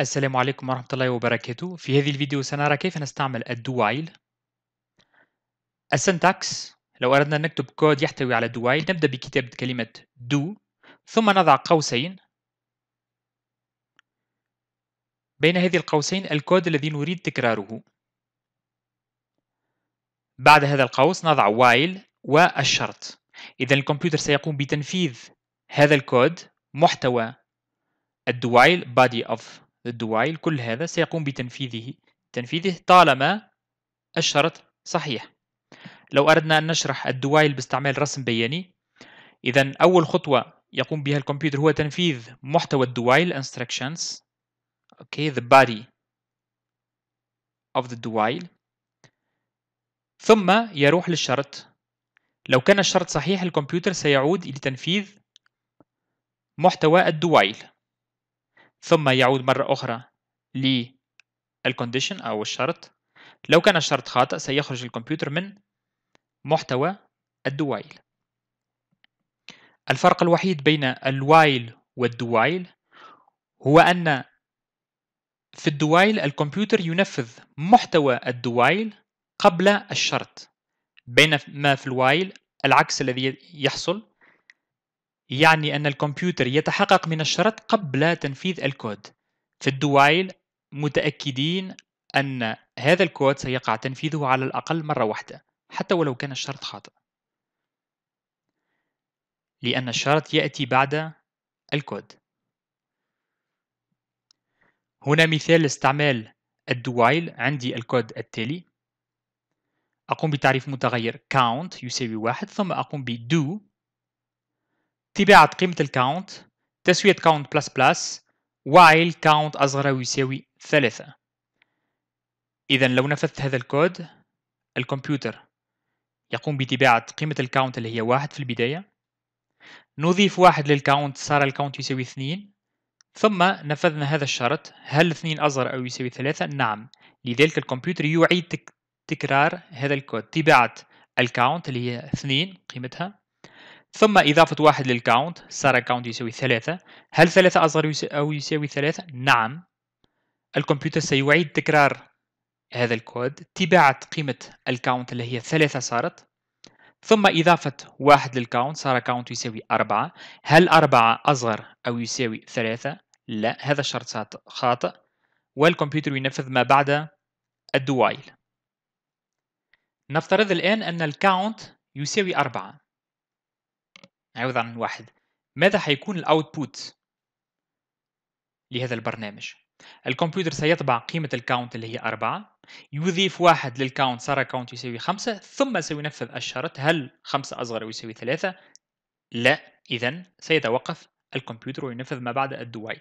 السلام عليكم ورحمة الله وبركاته في هذه الفيديو سنرى كيف نستعمل الدوايل وايل السنتاكس لو أردنا نكتب كود يحتوي على دوايل نبدأ بكتابة كلمة دو ثم نضع قوسين بين هذه القوسين الكود الذي نريد تكراره بعد هذا القوس نضع وايل والشرط إذا الكمبيوتر سيقوم بتنفيذ هذا الكود محتوى الدوايل body of الدوايل كل هذا سيقوم بتنفيذه تنفيذه طالما الشرط صحيح لو أردنا أن نشرح الدوائل باستعمال رسم بياني إذا أول خطوة يقوم بها الكمبيوتر هو تنفيذ محتوى الدوائل instructions okay the body of the دوائل ثم يروح للشرط لو كان الشرط صحيح الكمبيوتر سيعود لتنفيذ محتوى الدوائل ثم يعود مرة أخرى للكونديشن أو الشرط لو كان الشرط خاطئ سيخرج الكمبيوتر من محتوى الدوايل الفرق الوحيد بين الوايل والدوايل هو أن في الدوايل الكمبيوتر ينفذ محتوى الدوايل قبل الشرط بينما في الوايل العكس الذي يحصل يعني أن الكمبيوتر يتحقق من الشرط قبل تنفيذ الكود في الدوايل متأكدين أن هذا الكود سيقع تنفيذه على الأقل مرة واحدة حتى ولو كان الشرط خاطئ لأن الشرط يأتي بعد الكود هنا مثال استعمال الدوايل عندي الكود التالي أقوم بتعريف متغير count يساوي واحد ثم أقوم ب do طباعة قيمة الكاونت تسوية كاونت بلس بلس وعل كاونت أصغر أو يساوي ثلاثة إذا لو نفذت هذا الكود الكمبيوتر يقوم بطباعة قيمة الكاونت اللي هي واحد في البداية نضيف واحد للكاونت صار الكاونت يساوي اثنين ثم نفذنا هذا الشرط هل اثنين أصغر أو يساوي ثلاثة؟ نعم لذلك الكمبيوتر يعيد تكرار هذا الكود طباعة الكاونت اللي هي اثنين قيمتها ثم إضافة واحد للكاونت صار الكاونت يساوي ثلاثة هل ثلاثة أصغر أو يساوي ثلاثة؟ نعم الكمبيوتر سيعيد تكرار هذا الكود تباعة قيمة الكاونت اللي هي ثلاثة صارت ثم إضافة واحد للكاونت صار كاونت يساوي أربعة هل أربعة أصغر أو يساوي ثلاثة؟ لا هذا الشرط خاطئ والكمبيوتر ينفذ ما بعد الدوايل نفترض الآن أن الكاونت يساوي أربعة عوض عن واحد ماذا حيكون الاوتبوت لهذا البرنامج الكمبيوتر سيطبع قيمة الكاونت اللي هي أربعة يضيف واحد للكاونت صار كاونت يساوي خمسة ثم سينفذ الشرط هل خمسة أصغر أو يساوي ثلاثة لا إذا سيتوقف الكمبيوتر وينفذ ما بعد الدوائل